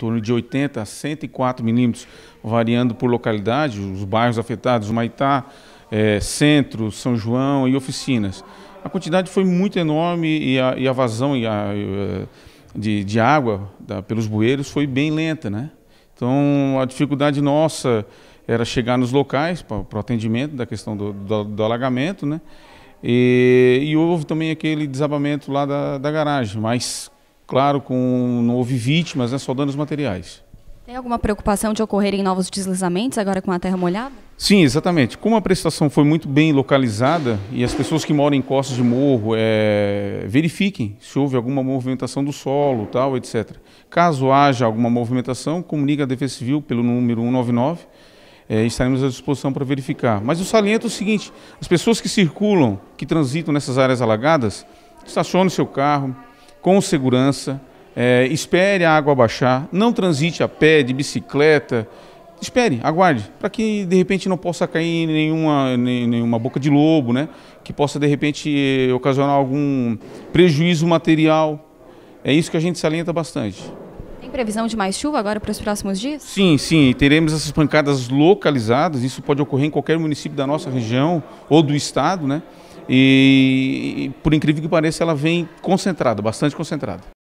torno de 80 a 104 milímetros, variando por localidade, os bairros afetados, Maitá, é, eh, Centro, São João e oficinas. A quantidade foi muito enorme e a, e a vazão e a, eh, de, de, água da, pelos bueiros foi bem lenta, né? Então a dificuldade nossa era chegar nos locais para o atendimento da questão do, do, do alagamento, né? E, e, houve também aquele desabamento lá da, da garagem, mas Claro, com, não houve vítimas, né, só danos materiais. Tem alguma preocupação de ocorrerem novos deslizamentos agora com a terra molhada? Sim, exatamente. Como a prestação foi muito bem localizada e as pessoas que moram em costas de morro é, verifiquem se houve alguma movimentação do solo, tal, etc. Caso haja alguma movimentação, comunique a Defesa Civil pelo número 199. É, estaremos à disposição para verificar. Mas o saliento é o seguinte: as pessoas que circulam, que transitam nessas áreas alagadas, estacionem seu carro, com segurança, é, espere a água baixar, não transite a pé, de bicicleta, espere, aguarde, para que de repente não possa cair nenhuma, nenhuma boca de lobo, né? que possa de repente ocasionar algum prejuízo material. É isso que a gente salienta bastante. Tem previsão de mais chuva agora para os próximos dias? Sim, sim. Teremos essas pancadas localizadas. Isso pode ocorrer em qualquer município da nossa região ou do estado, né? E, por incrível que pareça, ela vem concentrada, bastante concentrada.